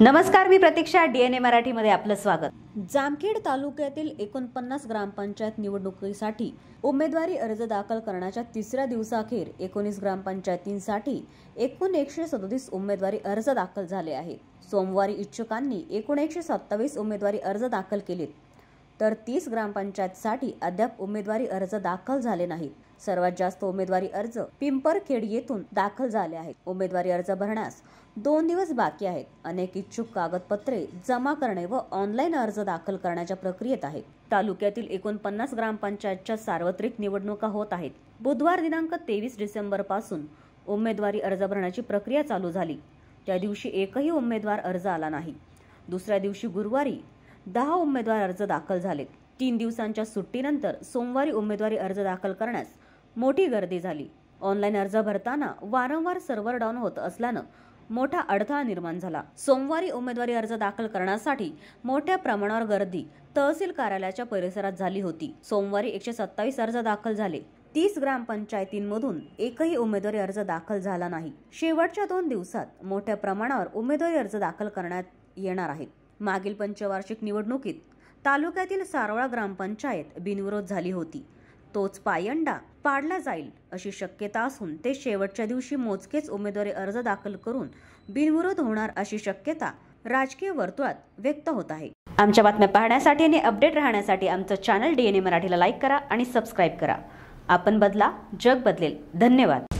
नमस्कार मी प्रतीक्षा डीएनए मराठीमध्ये आपलं स्वागत जामखेड तालुक्यातील एकोणपन्नास ग्रामपंचायत निवडणुकीसाठी उमेदवारी अर्ज दाखल करण्याच्या तिसऱ्या दिवसाखेर एकोणीस ग्रामपंचायतींसाठी एकूण एकशे सदतीस उमेदवारी अर्ज दाखल झाले आहेत सोमवारी इच्छुकांनी एकूण एकशे सत्तावीस उमेदवारी अर्ज दाखल केलेत तर तीस ग्रामपंचायतसाठी अद्याप उमेदवारी अर्ज दाखल झाले नाहीत सर्वात जास्त उमेदवारी अर्ज पिंपरखेड येथून दाखल झाले आहेत उमेदवारी अर्ज भरण्यास दोन दिवस बाकी आहेत अनेक इच्छुक कागदपत्रे जमा करणे व ऑनलाईन अर्ज दाखल करण्याच्या प्रक्रियेत आहेत तालुक्यातील एकोणपन्नास ग्रामपंचायतच्या सार्वत्रिक निवडणुका होत आहेत बुधवार दिनांक तेवीस डिसेंबर पासून उमेदवारी अर्ज भरण्याची प्रक्रिया चालू झाली त्या दिवशी एकही उमेदवार अर्ज आला नाही दुसऱ्या दिवशी गुरुवारी दहा उमेदवार अर्ज दाखल झालेत तीन दिवसांच्या सुट्टीनंतर सोमवारी उमेदवारी अर्ज दाखल करण्यास मोठी गर्दी झाली ऑनलाईन अर्ज भरताना वारंवार सर्व्हर डाऊन होत असल्यानं मोठा अडथळा निर्माण झाला सोमवारी उमेदवारी अर्ज दाखल करण्यासाठी मोठ्या प्रमाणावर गर्दी तहसील कार्यालयाच्या परिसरात झाली होती सोमवारी एकशे सत्तावीस अर्ज दाखल झाले तीस ग्रामपंचायतींमधून एकही उमेदवारी अर्ज दाखल झाला नाही शेवटच्या दोन दिवसात मोठ्या प्रमाणावर उमेदवारी अर्ज दाखल करण्यात येणार आहेत मागील पंचवार्षिक निवडणुकीत तालुक्यातील सारवळा ग्रामपंचायत बिनविरोध झाली होती तोच पायंडा पाडला जाईल अशी शक्यता असून ते शेवटच्या दिवशी मोजकेच उमेदवारी अर्ज दाखल करून बिनविरोध होणार अशी शक्यता राजकीय वर्तुळात व्यक्त होत आहे आमच्या बातम्या पाहण्यासाठी आणि अपडेट राहण्यासाठी आमचं चॅनल डीएनए मराठीला लाईक करा आणि सबस्क्राईब करा आपण बदला जग बदलेल धन्यवाद